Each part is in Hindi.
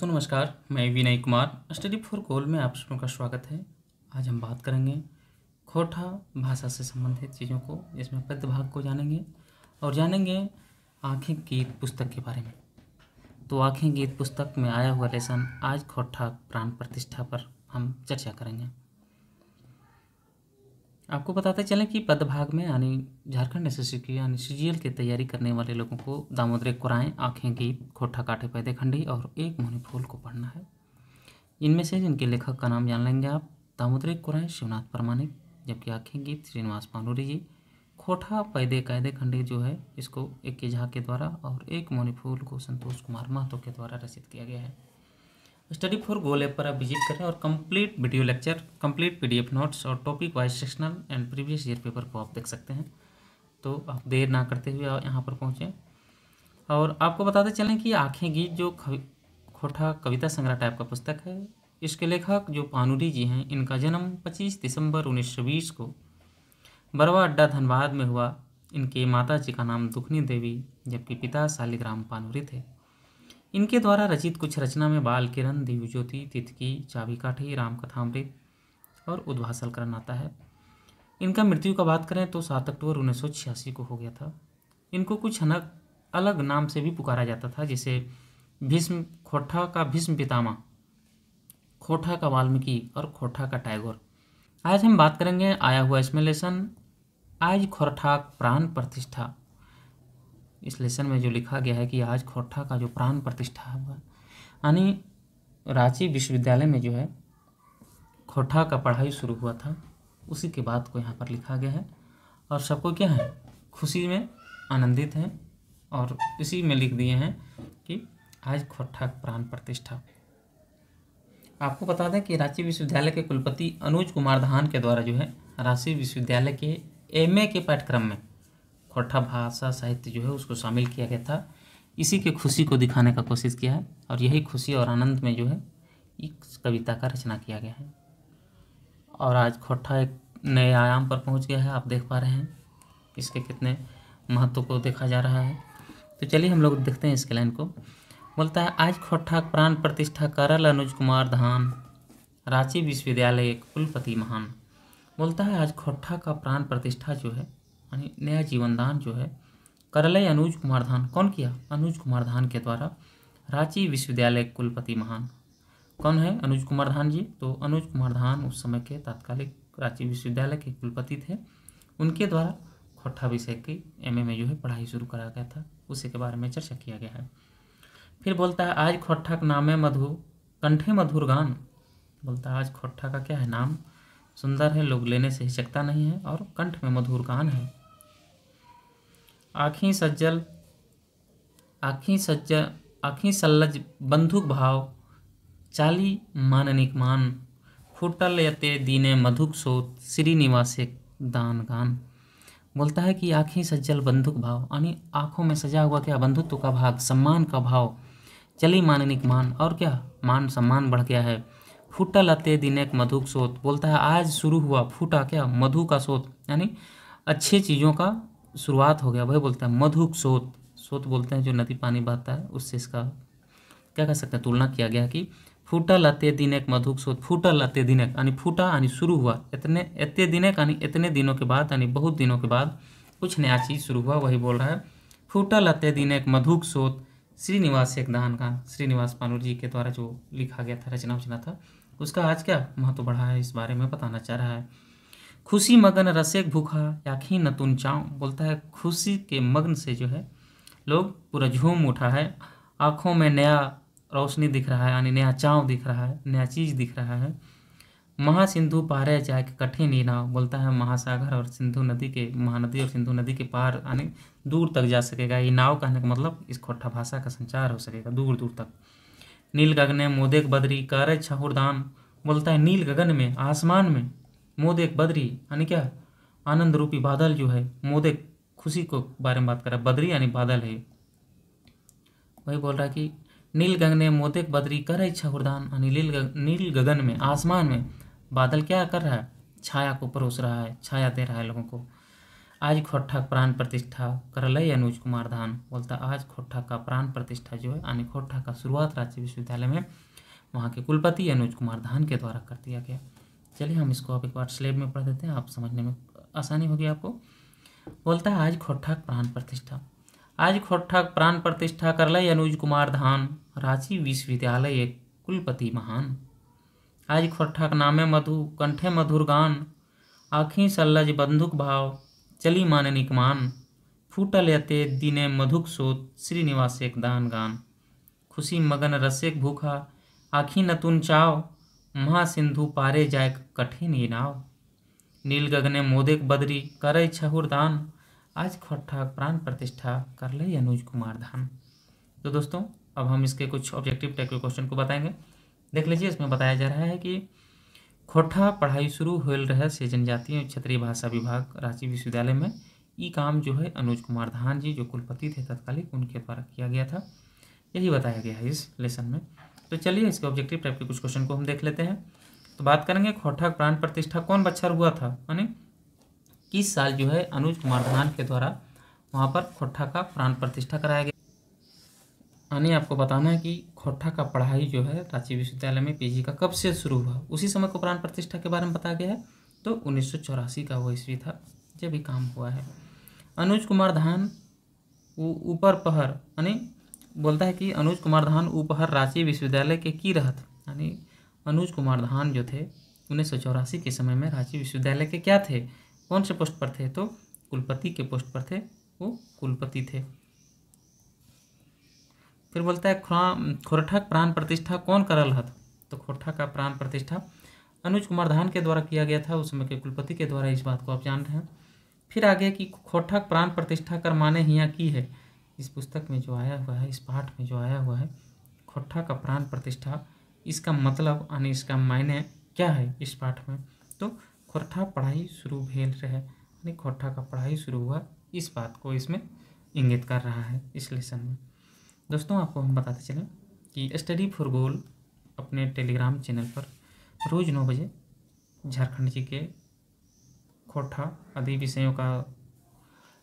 दोस्तों नमस्कार मैं Vinay Kumar study for goal में आप सबों का स्वागत है आज हम बात करेंगे खोटा भाषा से संबंधित चीज़ों को जिसमें भाग को जानेंगे और जानेंगे आँखें गीत पुस्तक के बारे में तो आँखें गीत पुस्तक में आया हुआ लेसन आज खोटा प्राण प्रतिष्ठा पर हम चर्चा करेंगे आपको बताते चलें कि पदभाग में यानी झारखंड एस की यानी सी की तैयारी करने वाले लोगों को दामोदरे कुराएँ आँखें गीत खोटा काठे पैदे खंडी और एक मोहनी फूल को पढ़ना है इनमें से जिनके लेखक का नाम जान लेंगे आप दामोदरे कुराएँ शिवनाथ परमाणिक जबकि आँखें गीत श्रीनिवास पानूरी जी खोटा पैदे कैदे खंडी जो है इसको ए के झा के द्वारा और एक मोनी फूल को संतोष कुमार महतो के द्वारा रचित किया गया है स्टडी फॉर गोल ऐप पर आप विजिट करें और complete video lecture complete PDF notes और topic wise sectional and previous year paper को आप देख सकते हैं तो आप देर ना करते हुए यहाँ पर पहुँचें और आपको बताते चलें कि आँखें गीत जो खोटा कविता संग्रह टाइप का पुस्तक है इसके लेखक जो पानूरी जी हैं इनका जन्म पच्चीस दिसंबर उन्नीस को बरवा अड्डा धनबाद में हुआ इनके माता जी का नाम दुखनी देवी जबकि पिता शालिग्राम पानूरी थे इनके द्वारा रचित कुछ रचना में बाल किरण ज्योति तितकी चाबी काठी रामकथामृत और उद्भासल करण आता है इनका मृत्यु का बात करें तो सात अक्टूबर उन्नीस को हो गया था इनको कुछ हनक अलग नाम से भी पुकारा जाता था जैसे भीष्म खोठा का भीष्म पितामा खोठा का वाल्मीकि और खोठा का टाइगर आज हम बात करेंगे आया हुआ स्मेलेशन आज खोरठाक प्राण प्रतिष्ठा इस लेसन में जो लिखा गया है कि आज खोटा का जो प्राण प्रतिष्ठा हुआ यानी रांची विश्वविद्यालय में जो है खोटा का पढ़ाई शुरू हुआ था उसी के बाद को यहाँ पर लिखा गया है और सबको क्या है खुशी में आनंदित हैं और इसी में लिख दिए हैं कि आज खोरठा प्राण प्रतिष्ठा आपको बता दें कि रांची विश्वविद्यालय के कुलपति अनुज कुमार धान के द्वारा जो है रांची विश्वविद्यालय के एमए के पाठ्यक्रम में खट्ठा भाषा साहित्य जो है उसको शामिल किया गया था इसी के खुशी को दिखाने का कोशिश किया है और यही खुशी और आनंद में जो है इस कविता का रचना किया गया है और आज खोटा एक नए आयाम पर पहुंच गया है आप देख पा रहे हैं इसके कितने महत्व को देखा जा रहा है तो चलिए हम लोग देखते हैं इसके लाइन को बोलता है आज खोटा प्राण प्रतिष्ठा करल अनुज कुमार धाम रांची विश्वविद्यालय एक कुलपति महान बोलता है आज खोटा का प्राण प्रतिष्ठा जो है यानी नया जीवनदान जो है करलय अनुज कुमार धान कौन किया अनुज कुमार धान के द्वारा रांची विश्वविद्यालय कुलपति महान कौन है अनुज कुमार धान जी तो अनुज कुमार धान उस समय के तात्कालिक रांची विश्वविद्यालय के कुलपति थे उनके द्वारा खोटा विषय की एम में जो है पढ़ाई शुरू कराया गया था उसी के बारे में चर्चा किया गया है फिर बोलता है आज खोटा का नाम है मधु कंठे मधुर गान बोलता है आज खोटा का क्या है नाम सुंदर है लोग लेने से हिचकता नहीं है और कंठ में मधुर गान है आँखें सज्जल आँखें सज्जल आँखें सल्लज बंधुक भाव चाली माननिक मान फुटल यते दीने मधुक सोत श्रीनिवास दान गान बोलता है कि आँखें सज्जल बंधुक भाव यानी आँखों में सजा हुआ क्या बंधुत्व का भाग सम्मान का भाव चली माननिक मान और क्या मान सम्मान बढ़ गया है फूटा लते दिनेक मधु सोत बोलता है आज शुरू हुआ फूटा क्या मधु का सोत यानी अच्छे चीज़ों का शुरुआत हो गया वही बोलता है मधुक स्रोत स्रोत बोलते हैं जो नदी पानी बहता है उससे इसका क्या कह सकते हैं तुलना किया गया कि फूटा अत्य दिन एक मधुक स्रोत फूटा अत्य दिन एक यानी फूटा यानी शुरू हुआ इतने इतने दिन एक यानी इतने दिनों के बाद यानी बहुत दिनों के बाद कुछ नया चीज़ शुरू हुआ वही बोल रहा है फूटा अत्य दिन एक मधुक स्रोत श्रीनिवास एक दान का श्रीनिवास पानुर जी के द्वारा जो लिखा गया था रचना उचना था उसका आज क्या महत्व बढ़ा है इस बारे में बताना चाह रहा है खुशी मगन रसेक भूखा याखी न तुन चाँव बोलता है खुशी के मगन से जो है लोग पूरा झूम उठा है आँखों में नया रोशनी दिख रहा है यानी नया चाँव दिख रहा है नया चीज़ दिख रहा है महासिंधु पारे जाए के कठिन ही नाव बोलता है महासागर और सिंधु नदी के महानदी और सिंधु नदी के पार यानी दूर तक जा सकेगा ये नाव कहने का मतलब इस खोटा भाषा का संचार हो सकेगा दूर दूर तक नील गगने मोदे बदरी कर छहुरदान बोलता है नील गगन में आसमान में मोदेक बदरी यानी क्या आनंद रूपी बादल जो है मोदेक खुशी को बारे में बात कर रहा है बदरी यानी बादल है वही बोल रहा है कि नील गगने मोदेक बदरी कर इच्छा हुरदान यानी नील नील गगन में आसमान में बादल क्या कर रहा है छाया को परोस रहा है छाया दे रहा है लोगों को आज खोटा प्राण प्रतिष्ठा कर है अनुज कुमार धान बोलता आज खोटा का प्राण प्रतिष्ठा जो है यानी खोटा का शुरुआत राज्य विश्वविद्यालय में वहाँ के कुलपति अनुज कुमार धान के द्वारा कर दिया गया चलिए हम इसको आप एक बार स्लेब में पढ़ देते हैं आप समझने में आसानी होगी आपको बोलता है आज खोठाक प्राण प्रतिष्ठा आज खोठाक प्राण प्रतिष्ठा कर लय अनुज कुमार धान रांची विश्वविद्यालय कुलपति महान आज खोठाक नामे मधु कंठे मधुर गान आखी सल्लज बंधुक भाव चली मान निकमान फूटल यते दिने मधुक सोत श्रीनिवास एक दान गान खुशी मगन रसेक भूखा आखी नतुन चाव महासिंधु पारे जाय कठिन ही नाव नील गगने मोदेक बदरी करे छहुर दान आज खट्ठा प्राण प्रतिष्ठा कर ले अनुज कुमार धान तो दोस्तों अब हम इसके कुछ ऑब्जेक्टिव टाइप के क्वेश्चन को बताएंगे देख लीजिए इसमें बताया जा रहा है कि खोटा पढ़ाई शुरू हो रहे से जनजातीय क्षेत्रीय भाषा विभाग रांची विश्वविद्यालय में ये काम जो है अनुज कुमार धान जी जो कुलपति थे तत्कालिक उनके द्वारा किया गया था यही बताया गया है इस लेसन में तो चलिए इसके ऑब्जेक्टिव टाइप के कुछ क्वेश्चन को हम देख लेते हैं तो बात करेंगे खोटा प्राण प्रतिष्ठा कौन बच्चर हुआ था यानी किस साल जो है अनुज कुमार धान के द्वारा वहाँ पर खोटा का प्राण प्रतिष्ठा कराया गया यानी आपको बताना है कि खोटा का पढ़ाई जो है रांची विश्वविद्यालय में पीजी का कब से शुरू हुआ उसी समय को प्राण प्रतिष्ठा के बारे में बताया गया है तो उन्नीस का वो ईस्वी था जब भी काम हुआ है अनुज कुमार धान ऊपर पहर यानी बोलता है कि अनुज कुमार धान उपहर रांची विश्वविद्यालय के की रहत यानी अनुज कुमार धान जो थे उन्नीस सौ चौरासी के समय में रांची विश्वविद्यालय के क्या थे कौन से पोस्ट पर थे तो कुलपति के पोस्ट पर थे वो कुलपति थे फिर बोलता है खोरठा खोरठक प्राण प्रतिष्ठा कौन करल हत तो खोरठा का प्राण प्रतिष्ठा अनुज कुमार धान के द्वारा किया गया था उस समय के कुलपति के द्वारा इस बात को आप जान रहे हैं फिर आगे कि खोठक प्राण प्रतिष्ठा कर माने यहाँ की है इस पुस्तक में जो आया हुआ है इस पाठ में जो आया हुआ है खोट्ठा का प्राण प्रतिष्ठा इसका मतलब यानी इसका मायने क्या है इस पाठ में तो खोट्ठा पढ़ाई शुरू भेल रहे यानी खोट्ठा का पढ़ाई शुरू हुआ इस बात को इसमें इंगित कर रहा है इस लेसन में दोस्तों आपको हम बताते चलें कि स्टडी फॉर गोल अपने टेलीग्राम चैनल पर रोज़ नौ बजे झारखंड जी के खोटा आदि विषयों का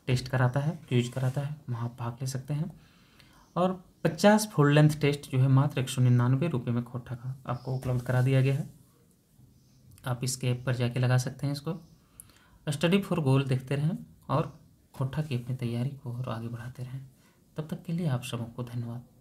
टेस्ट कराता है यूज कराता है वहाँ भाग ले सकते हैं और 50 फुल लेंथ टेस्ट जो है मात्र एक सौ निन्यानवे रुपये में खोटा का आपको उपलब्ध करा दिया गया है आप इसके ऐप पर जाके लगा सकते हैं इसको स्टडी फॉर गोल देखते रहें और खोटा की अपनी तैयारी को और आगे बढ़ाते रहें तब तक के लिए आप सबों को धन्यवाद